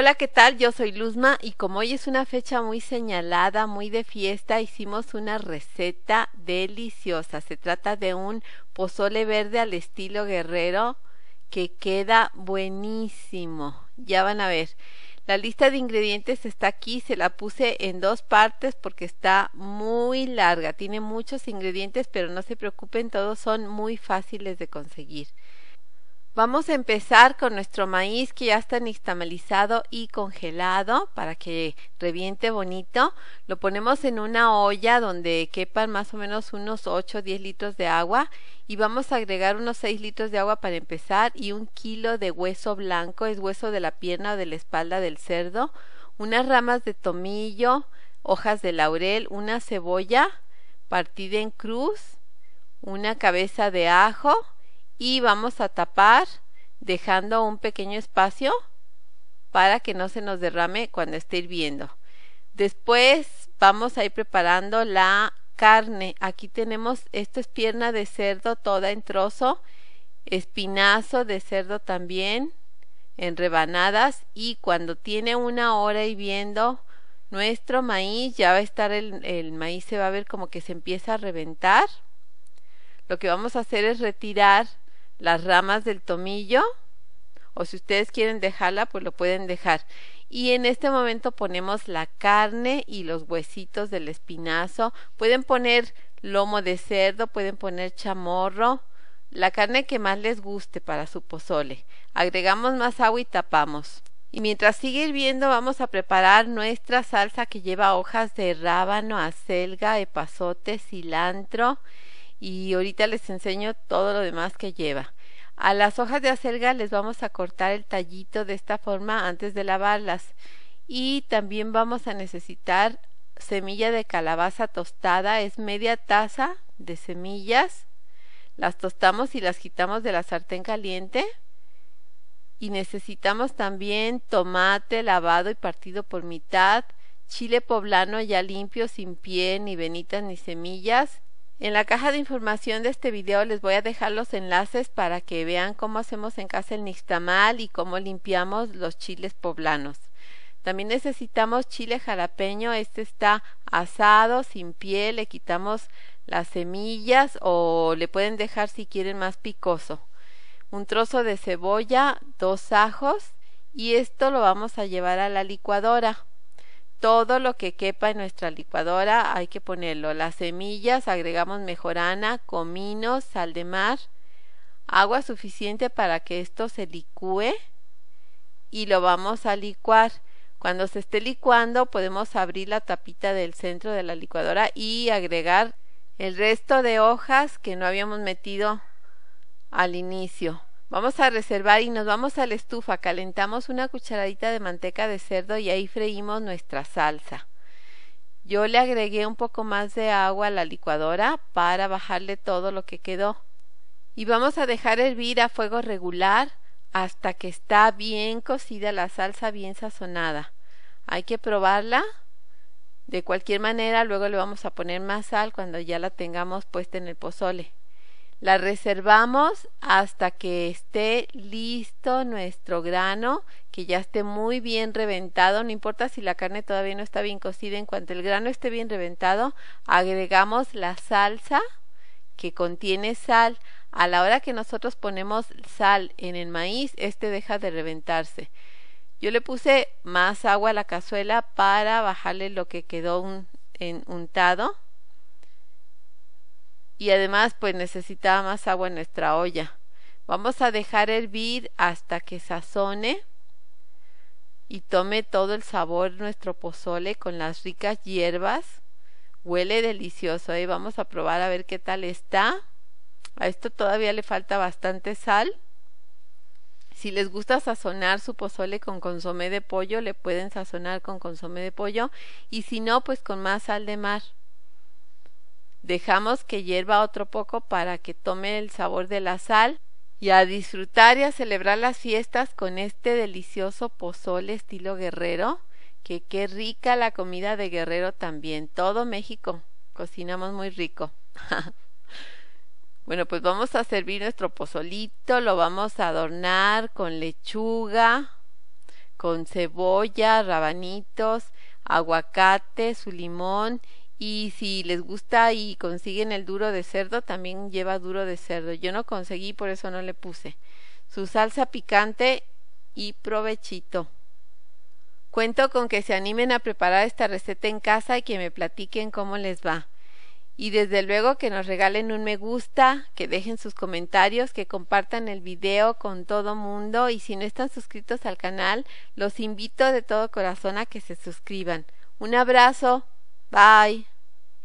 Hola, ¿qué tal? Yo soy Luzma y como hoy es una fecha muy señalada, muy de fiesta, hicimos una receta deliciosa. Se trata de un pozole verde al estilo guerrero que queda buenísimo. Ya van a ver. La lista de ingredientes está aquí, se la puse en dos partes porque está muy larga, tiene muchos ingredientes, pero no se preocupen, todos son muy fáciles de conseguir. Vamos a empezar con nuestro maíz que ya está nixtamalizado y congelado para que reviente bonito. Lo ponemos en una olla donde quepan más o menos unos 8 o 10 litros de agua y vamos a agregar unos 6 litros de agua para empezar y un kilo de hueso blanco, es hueso de la pierna o de la espalda del cerdo, unas ramas de tomillo, hojas de laurel, una cebolla partida en cruz, una cabeza de ajo, y vamos a tapar dejando un pequeño espacio para que no se nos derrame cuando esté hirviendo. Después vamos a ir preparando la carne. Aquí tenemos, esto es pierna de cerdo toda en trozo, espinazo de cerdo también en rebanadas y cuando tiene una hora hirviendo nuestro maíz ya va a estar el, el maíz se va a ver como que se empieza a reventar. Lo que vamos a hacer es retirar las ramas del tomillo o si ustedes quieren dejarla pues lo pueden dejar y en este momento ponemos la carne y los huesitos del espinazo pueden poner lomo de cerdo pueden poner chamorro la carne que más les guste para su pozole agregamos más agua y tapamos y mientras sigue hirviendo vamos a preparar nuestra salsa que lleva hojas de rábano, acelga, epazote, cilantro y ahorita les enseño todo lo demás que lleva. A las hojas de acelga les vamos a cortar el tallito de esta forma antes de lavarlas y también vamos a necesitar semilla de calabaza tostada, es media taza de semillas, las tostamos y las quitamos de la sartén caliente y necesitamos también tomate lavado y partido por mitad, chile poblano ya limpio sin pie, ni venitas ni semillas, en la caja de información de este video les voy a dejar los enlaces para que vean cómo hacemos en casa el nixtamal y cómo limpiamos los chiles poblanos. También necesitamos chile jalapeño, este está asado, sin piel, le quitamos las semillas o le pueden dejar si quieren más picoso. Un trozo de cebolla, dos ajos y esto lo vamos a llevar a la licuadora todo lo que quepa en nuestra licuadora hay que ponerlo. Las semillas, agregamos mejorana, comino, sal de mar, agua suficiente para que esto se licúe y lo vamos a licuar. Cuando se esté licuando podemos abrir la tapita del centro de la licuadora y agregar el resto de hojas que no habíamos metido al inicio. Vamos a reservar y nos vamos a la estufa. Calentamos una cucharadita de manteca de cerdo y ahí freímos nuestra salsa. Yo le agregué un poco más de agua a la licuadora para bajarle todo lo que quedó. Y vamos a dejar hervir a fuego regular hasta que está bien cocida la salsa, bien sazonada. Hay que probarla. De cualquier manera, luego le vamos a poner más sal cuando ya la tengamos puesta en el pozole. La reservamos hasta que esté listo nuestro grano, que ya esté muy bien reventado, no importa si la carne todavía no está bien cocida, en cuanto el grano esté bien reventado, agregamos la salsa que contiene sal. A la hora que nosotros ponemos sal en el maíz, este deja de reventarse. Yo le puse más agua a la cazuela para bajarle lo que quedó en, untado y además pues necesitaba más agua en nuestra olla. Vamos a dejar hervir hasta que sazone y tome todo el sabor nuestro pozole con las ricas hierbas. Huele delicioso, ¿eh? vamos a probar a ver qué tal está. A esto todavía le falta bastante sal. Si les gusta sazonar su pozole con consomé de pollo, le pueden sazonar con consomé de pollo y si no, pues con más sal de mar. Dejamos que hierva otro poco para que tome el sabor de la sal y a disfrutar y a celebrar las fiestas con este delicioso pozol estilo guerrero, que qué rica la comida de guerrero también, todo México, cocinamos muy rico. bueno, pues vamos a servir nuestro pozolito, lo vamos a adornar con lechuga, con cebolla, rabanitos, aguacate, su limón y si les gusta y consiguen el duro de cerdo, también lleva duro de cerdo. Yo no conseguí, por eso no le puse. Su salsa picante y provechito. Cuento con que se animen a preparar esta receta en casa y que me platiquen cómo les va. Y desde luego que nos regalen un me gusta, que dejen sus comentarios, que compartan el video con todo mundo y si no están suscritos al canal, los invito de todo corazón a que se suscriban. Un abrazo. Bye.